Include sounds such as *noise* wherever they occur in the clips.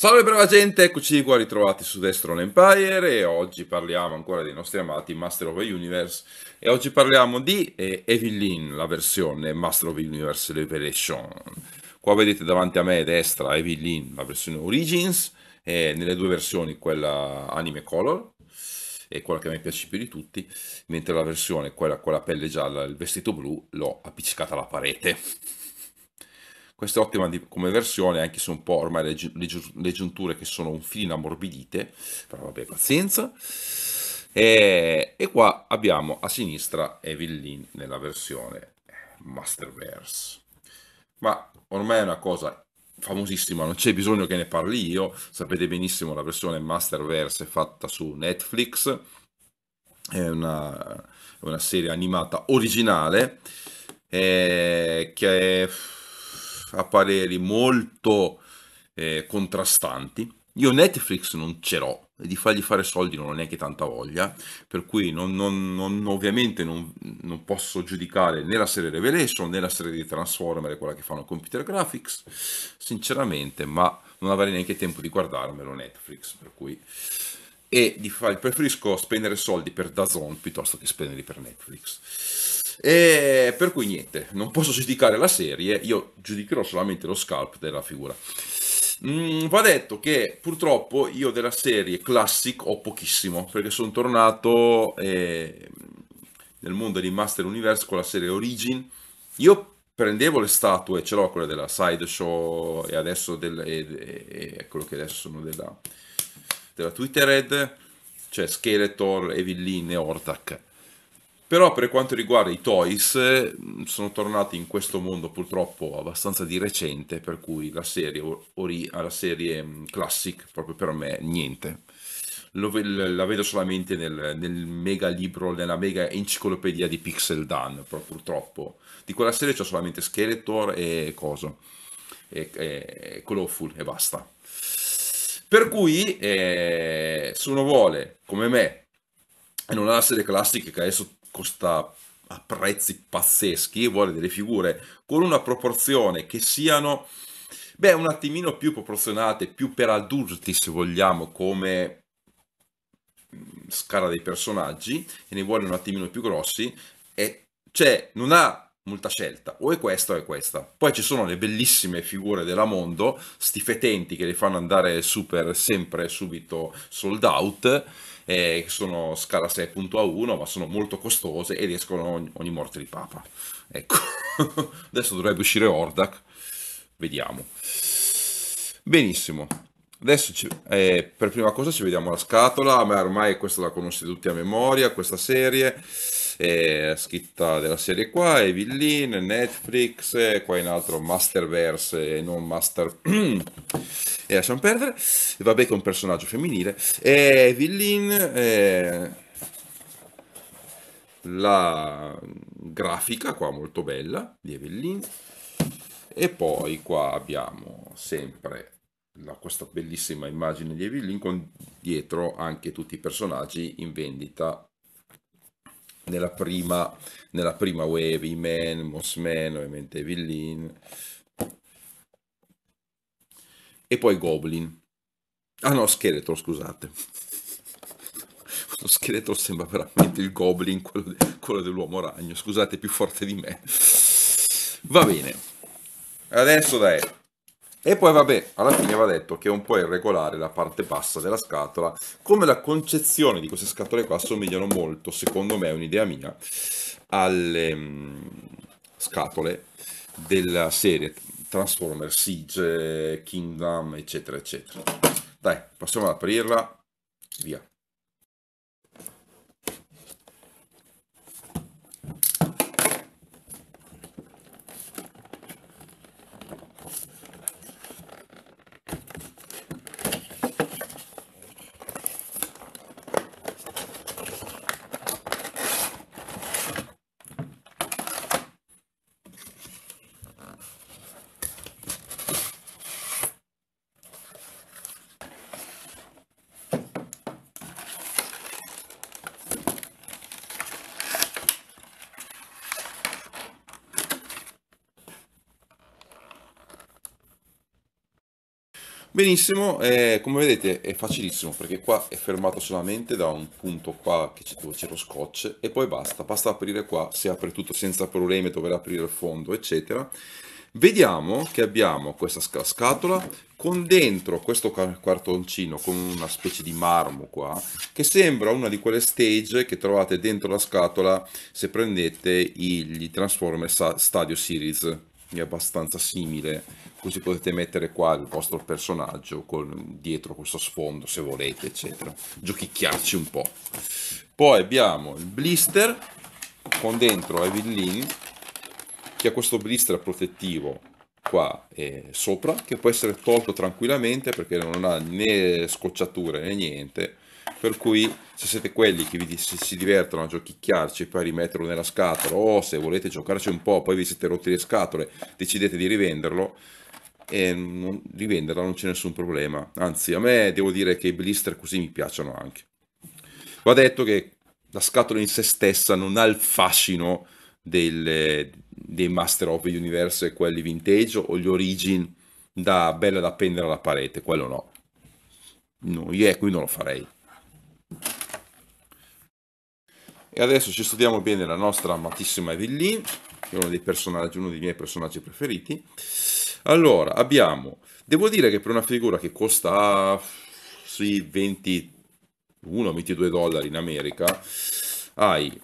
Salve brava gente, eccoci qua ritrovati su Destro Empire e oggi parliamo ancora dei nostri amati Master of the Universe e oggi parliamo di eh, Evelyn, la versione Master of the Universe Revelation. Qua vedete davanti a me a destra Evelyn, la versione Origins, eh, nelle due versioni quella anime color è quella che mi piace più di tutti, mentre la versione quella con la pelle gialla e il vestito blu l'ho appiccicata alla parete. Questa è ottima di, come versione, anche se un po' ormai le, le, le giunture che sono un filino ammorbidite, però vabbè, pazienza. E, e qua abbiamo a sinistra Evelyn nella versione Masterverse. Ma ormai è una cosa famosissima, non c'è bisogno che ne parli io, sapete benissimo la versione Masterverse è fatta su Netflix, è una, una serie animata originale eh, che è a pareri molto eh, contrastanti. Io Netflix non ce l'ho, e di fargli fare soldi non ho neanche tanta voglia, per cui non, non, non, ovviamente non, posso giudicare né la serie Revelation né la serie di Transformer, quella che fanno Computer Graphics, sinceramente, ma non avrei neanche tempo di guardarmelo Netflix, per cui... E di far, preferisco spendere soldi per Dazon piuttosto che spenderli per Netflix. E per cui niente, non posso giudicare la serie, io giudicherò solamente lo scalp della figura. Mm, va detto che purtroppo io della serie classic ho pochissimo, perché sono tornato eh, nel mondo di Master Universe con la serie Origin. Io prendevo le statue, ce l'ho quelle della Sideshow e adesso del, e, e, e quello che adesso sono della, della Twittered, cioè Skeletor, Evil e Ortak però per quanto riguarda i toys, mm, sono tornati in questo mondo purtroppo abbastanza di recente, per cui la serie, ori- ah, la serie mm, classic, proprio per me, niente. Lo, la vedo solamente nel, nel, mega libro, nella mega enciclopedia di Pixel Dan, però purtroppo. Di quella serie c'è solamente Skeletor e Coso, e, e, Colorful e basta. Per cui, eh, se uno vuole, come me, e non ha la serie classica che adesso costa a prezzi pazzeschi vuole delle figure con una proporzione che siano beh, un attimino più proporzionate, più per adulti se vogliamo, come mm, scala dei personaggi, e ne vuole un attimino più grossi, e cioè non ha molta scelta, o è questa o è questa. Poi ci sono le bellissime figure della Mondo, stifetenti che le fanno andare super sempre subito sold out, eh, sono scala 6.1, ma sono molto costose e riescono ogni, ogni morte di papa. Ecco, *laughs* adesso dovrebbe uscire Ordak, vediamo. Benissimo, Adesso ci, eh, per prima cosa ci vediamo la scatola, ma ormai questa la conoscete tutti a memoria, questa serie eh, scritta della serie qua, Evil Netflix, eh, qua in altro Masterverse e non Master... *clears throat* e lasciamo perdere, vabbè che è un personaggio femminile, e Evil Lean, eh, la grafica qua molto bella di Evil e poi qua abbiamo sempre la, questa bellissima immagine di Evil con dietro anche tutti i personaggi in vendita nella prima, nella prima wave, Iman, Mossman, ovviamente Villin, e poi Goblin. Ah no, Scheletro, scusate. Questo scheletro sembra veramente il Goblin, quello, de, quello dell'uomo ragno. Scusate, è più forte di me. Va bene. Adesso dai. E poi vabbè, alla fine va detto che è un po' irregolare la parte bassa della scatola, come la concezione di queste scatole qua assomigliano molto, secondo me è un'idea mia, alle mh, mm, scatole della serie Transformers, Siege, Kingdom, eccetera, eccetera. Dai, passiamo ad aprirla, via. Benissimo, eh, come vedete è facilissimo perché qua è fermato solamente da un punto qua che c'è, dove c'è lo scotch e poi basta, basta aprire qua, si apre tutto senza problemi, dover aprire il fondo eccetera. Vediamo che abbiamo questa scatola con dentro questo cartoncino con una specie di marmo qua che sembra una di quelle stage che trovate dentro la scatola se prendete gli Transformers Stadio Series è abbastanza simile, così potete mettere qua il vostro personaggio con, dietro questo sfondo se volete, eccetera. Giochicchiarci un po'. Poi abbiamo il blister con dentro Evil Link, che ha questo blister protettivo qua e sopra, che può essere tolto tranquillamente perché non ha né scocciature né niente, per cui se siete quelli che vi, si divertono a giochicchiarci e poi rimetterlo nella scatola o se volete giocarci un po' poi vi siete rotti le scatole decidete di rivenderlo e non, rivenderla non c'è nessun problema anzi a me devo dire che i blister così mi piacciono anche va detto che la scatola in se stessa non ha il fascino del, dei Master of the Universe quelli vintage o gli origin da bella da appendere alla parete quello no, no io qui ecco, non lo farei E adesso ci studiamo bene la nostra amatissima Evelyn, che è uno dei personaggi, uno dei miei personaggi preferiti. Allora, abbiamo, devo dire che per una figura che costa sui 21-22 dollari in America, hai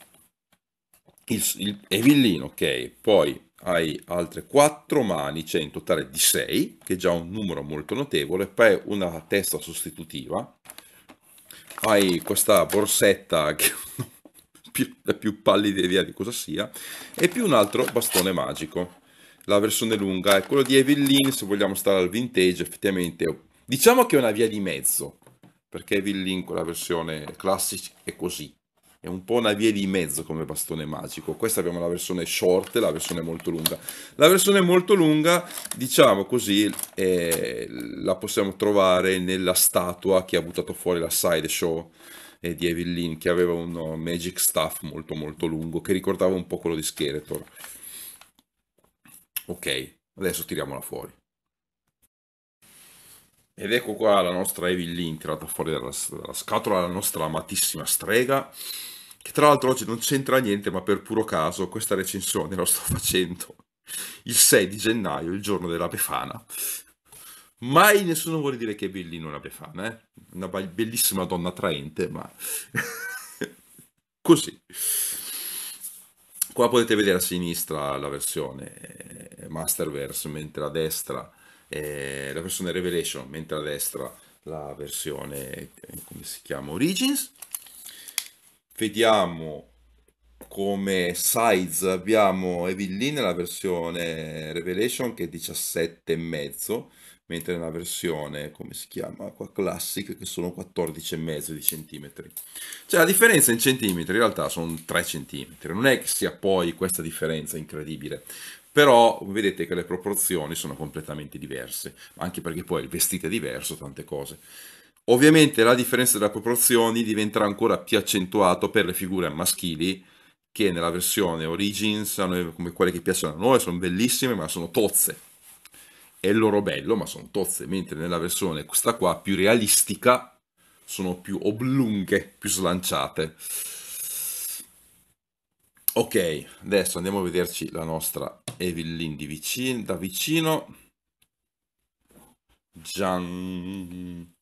il, il Evillino, ok, poi hai altre 4 manice cioè in totale di 6, che è già un numero molto notevole, poi una testa sostitutiva, hai questa borsetta che non più, la più pallida idea di cosa sia, e più un altro bastone magico. La versione lunga è quello di Evillin, se vogliamo stare al vintage, effettivamente diciamo che è una via di mezzo, perché Evillin con la versione classic è così, è un po' una via di mezzo come bastone magico. Questa abbiamo la versione short e la versione molto lunga. La versione molto lunga, diciamo così, eh, la possiamo trovare nella statua che ha buttato fuori la side show eh, di Evil Lynn che aveva un uh, Magic Staff molto molto lungo che ricordava un po' quello di Skeletor. Ok, adesso tiriamola fuori. Ed ecco qua la nostra Evil Lynn tirata fuori dalla, dalla scatola, la nostra amatissima strega che tra l'altro oggi non c'entra niente, ma per puro caso questa recensione la sto *laughs* facendo il 6 di gennaio, il giorno della Befana, Mai nessuno vuole dire che Bellino è una befana, eh? una bellissima donna attraente, ma *laughs* così. Qua potete vedere a sinistra la versione eh, Masterverse, mentre a destra eh, la versione Revelation, mentre a destra la versione, eh, come si chiama, Origins. Vediamo come size abbiamo Evil Lee nella versione Revelation che è 17,5 mentre nella versione, come si chiama, qua classic, che sono 14,5 di centimetri. Cioè la differenza in centimetri in realtà sono 3 centimetri, non è che sia poi questa differenza incredibile, però vedete che le proporzioni sono completamente diverse, anche perché poi il vestito è diverso, tante cose. Ovviamente la differenza delle proporzioni diventerà ancora più accentuato per le figure maschili che nella versione Origins, come quelle che piacciono a noi, sono bellissime ma sono tozze, è il loro bello, ma sono tozze, mentre nella versione questa qua più realistica sono più oblunghe, più slanciate. Ok, adesso andiamo a vederci la nostra Evelyn di vicino, da vicino. Gian.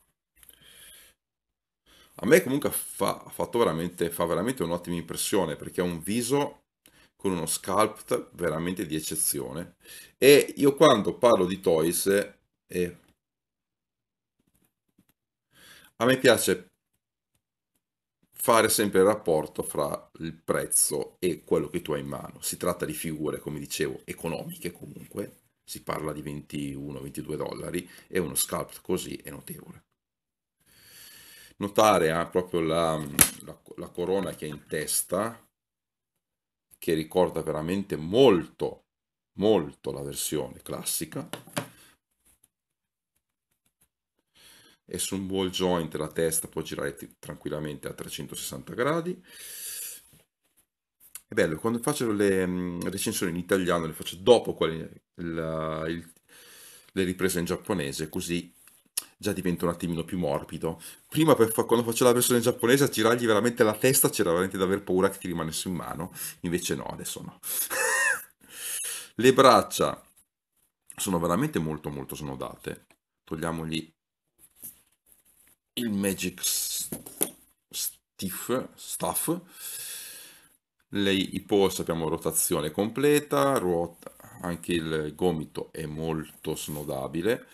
A me comunque fa, fatto veramente, fa veramente un'ottima impressione perché ha un viso con uno sculpt veramente di eccezione. E io quando parlo di toys, eh, a me piace fare sempre il rapporto fra il prezzo e quello che tu hai in mano. Si tratta di figure, come dicevo, economiche comunque, si parla di 21-22 dollari e uno sculpt così è notevole. Notare eh, proprio la, la, la corona che è in testa, che ricorda veramente molto, molto la versione classica. E su un ball joint la testa può girare tranquillamente a 360 gradi. È bello, quando faccio le mm, recensioni in italiano le faccio dopo quelle, la, il, le riprese in giapponese, così già diventa un attimino più morbido. Prima, per, quando facevo la versione giapponese, a girargli veramente la testa c'era veramente da aver paura che ti rimanesse in mano, invece no, adesso no. *laughs* Le braccia sono veramente molto molto snodate. Togliamogli il Magic Stiff, Staff. Lei, I polsi abbiamo rotazione completa, ruota, anche il gomito è molto snodabile.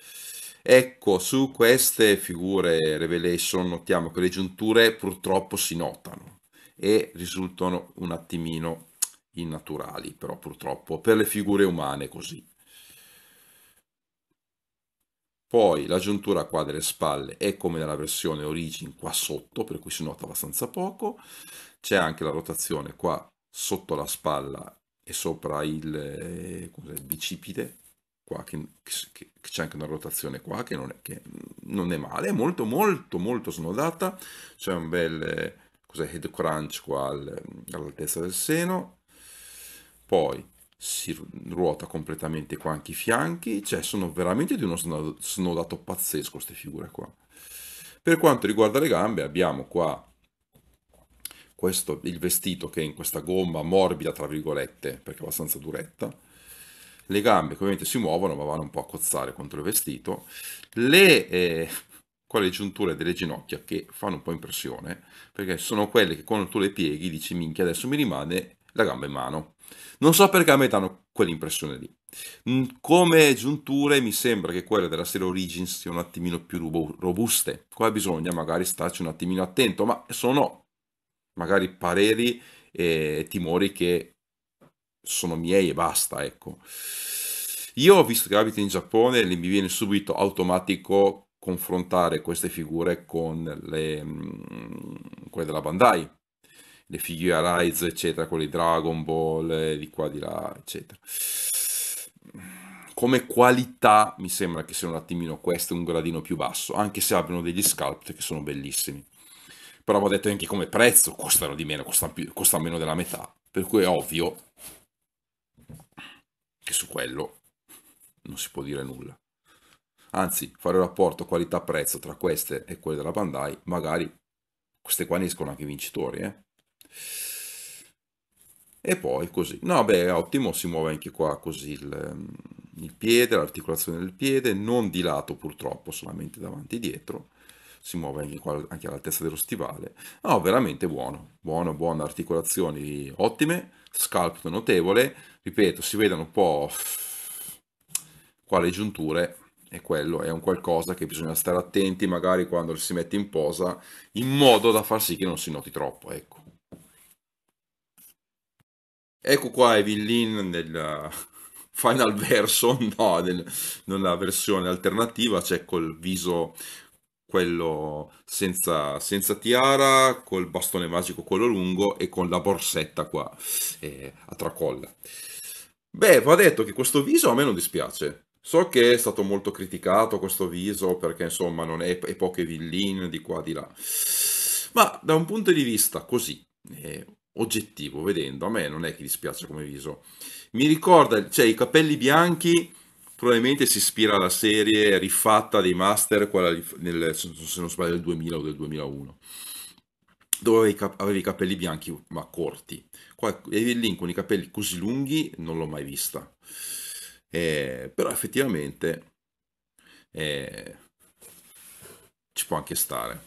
Ecco, su queste figure Revelation notiamo che le giunture purtroppo si notano e risultano un attimino innaturali, però purtroppo per le figure umane così. Poi la giuntura qua delle spalle è come nella versione Origin qua sotto, per cui si nota abbastanza poco. C'è anche la rotazione qua sotto la spalla e sopra il, eh, il bicipite, qua, che, che, che c'è anche una rotazione qua che non, è, che non, è, male, è molto molto molto snodata, c'è un bel cos'è, head crunch qua all'altezza del seno, poi si ruota completamente qua anche i fianchi, cioè sono veramente di uno snodato pazzesco queste figure qua. Per quanto riguarda le gambe abbiamo qua questo, il vestito che è in questa gomma morbida, tra virgolette, perché è abbastanza duretta, le gambe che ovviamente si muovono ma vanno un po' a cozzare contro il vestito, le, eh, quelle giunture delle ginocchia che fanno un po' impressione, perché sono quelle che quando tu le pieghi dici minchia adesso mi rimane la gamba in mano. Non so perché a me danno quell'impressione lì. Mm, come giunture mi sembra che quelle della serie Origins siano un attimino più robuste. Qua bisogna magari starci un attimino attento, ma sono magari pareri e timori che sono miei e basta, ecco. Io, ho visto che abito in Giappone, e mi viene subito automatico confrontare queste figure con le, mh, mm, quelle della Bandai, le figure Rise, eccetera, con i Dragon Ball, eh, di qua, di là, eccetera. Come qualità mi sembra che siano un attimino queste un gradino più basso, anche se abbiano degli sculpt che sono bellissimi. Però va detto anche come prezzo costano di meno, costano, più, costano meno della metà, per cui è ovvio e su quello non si può dire nulla. Anzi, fare un rapporto qualità-prezzo tra queste e quelle della Bandai, magari queste qua ne escono anche vincitori, eh? E poi così. No, beh, ottimo, si muove anche qua così il, il piede, l'articolazione del piede, non di lato purtroppo, solamente davanti e dietro si muove anche, all'altezza dello stivale. No, veramente buono, buono, buono, articolazioni ottime, scalpito notevole, ripeto, si vedono un po' quale giunture e quello è un qualcosa che bisogna stare attenti magari quando si mette in posa in modo da far sì che non si noti troppo, ecco. Ecco qua Evillin nel final verso, *laughs* no, nel, nella versione alternativa, c'è cioè col viso quello senza, senza, tiara, col bastone magico quello lungo e con la borsetta qua eh, a tracolla. Beh, va detto che questo viso a me non dispiace. So che è stato molto criticato questo viso perché insomma non è, è poche villine di qua di là. Ma da un punto di vista così, eh, oggettivo, vedendo, a me non è che dispiace come viso. Mi ricorda, cioè i capelli bianchi probabilmente si ispira alla serie rifatta dei Master, quella nel, se non sbaglio del 2000 o del 2001, dove avevi, cap- avevi i capelli bianchi ma corti. Qua, Evil Link con i capelli così lunghi non l'ho mai vista. Eh, però effettivamente eh, ci può anche stare.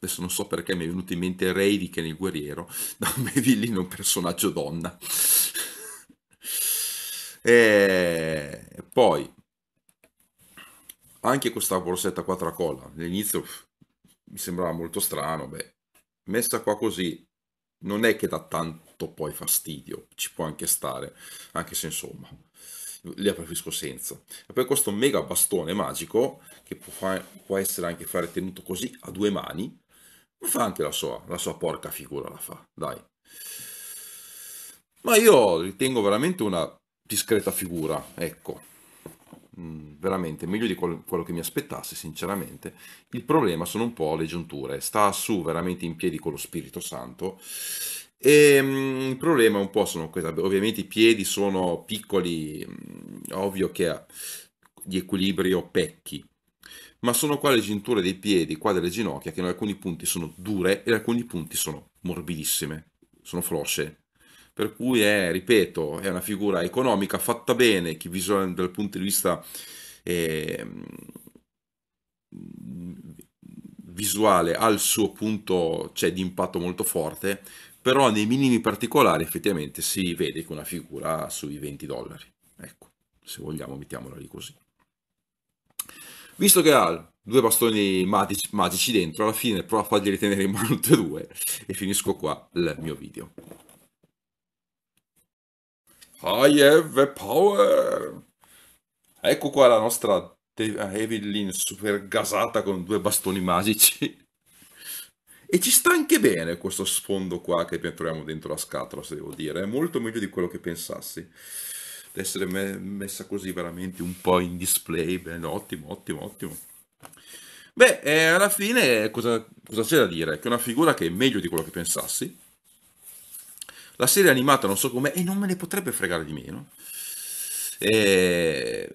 Adesso non so perché mi è venuto in mente Reivik nel guerriero, *laughs* da Evil Link è un personaggio donna. *laughs* eh, poi, anche questa borsetta qua colla all'inizio mi sembrava molto strano, beh, messa qua così non è che dà tanto poi fastidio, ci può anche stare, anche se insomma, la preferisco senza. E poi questo mega bastone magico, che può, fare, può essere anche fare tenuto così a due mani, ma fa anche la sua, la sua porca figura la fa, dai. Ma io ritengo veramente una discreta figura, ecco veramente meglio di quello che mi aspettassi, sinceramente. Il problema sono un po' le giunture, sta su veramente in piedi con lo Spirito Santo. E mh, il problema è un po' sono questa, ovviamente i piedi sono piccoli, mh, ovvio che di equilibrio pecchi, ma sono qua le cinture dei piedi, qua delle ginocchia, che in alcuni punti sono dure e in alcuni punti sono morbidissime, sono flosce, per cui è, ripeto, è una figura economica fatta bene, che visual, dal punto di vista eh, visuale ha il suo punto cioè, di impatto molto forte, però nei minimi particolari effettivamente si vede che una figura sui 20 dollari. Ecco, se vogliamo mettiamola lì così. Visto che ha due bastoni magici, magici dentro, alla fine provo a farglieli tenere in mano tutti e due e finisco qua il mio video. I have power! Ecco qua la nostra Evelyn super gasata con due bastoni magici. E ci sta anche bene questo sfondo qua che troviamo dentro la scatola, se devo dire. È molto meglio di quello che pensassi. Ad essere me messa così veramente un po' in display. Bene, ottimo, ottimo, ottimo. Beh, eh, alla fine cosa c'è da dire? Che è una figura che è meglio di quello che pensassi. La serie animata non so com'è e non me ne potrebbe fregare di meno. E...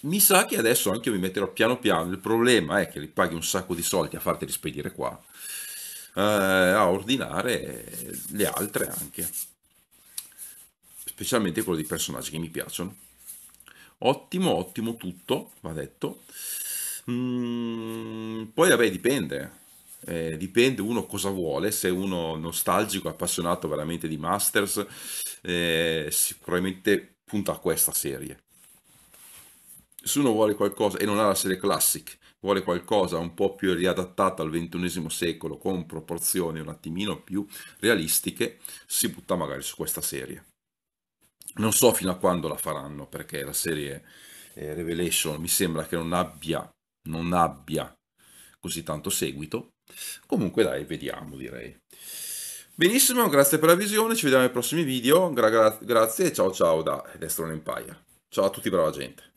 Mi sa che adesso anche io mi metterò piano piano. Il problema è che li paghi un sacco di soldi a farteli spedire qua, eh, a ordinare le altre anche. Specialmente quello di personaggi che mi piacciono. Ottimo, ottimo tutto, va detto. Mm, poi vabbè, dipende eh, dipende uno cosa vuole, se uno nostalgico, appassionato veramente di Masters, eh, sicuramente punta a questa serie. Se uno vuole qualcosa e non ha la serie classic, vuole qualcosa un po' più riadattata al XXI secolo con proporzioni un attimino più realistiche, si butta magari su questa serie. Non so fino a quando la faranno perché la serie eh, Revelation mi sembra che non abbia, non abbia così tanto seguito Comunque dai, vediamo direi. Benissimo, grazie per la visione, ci vediamo nei prossimi video, gra gra grazie e ciao ciao da Electron Empire. Ciao a tutti brava gente.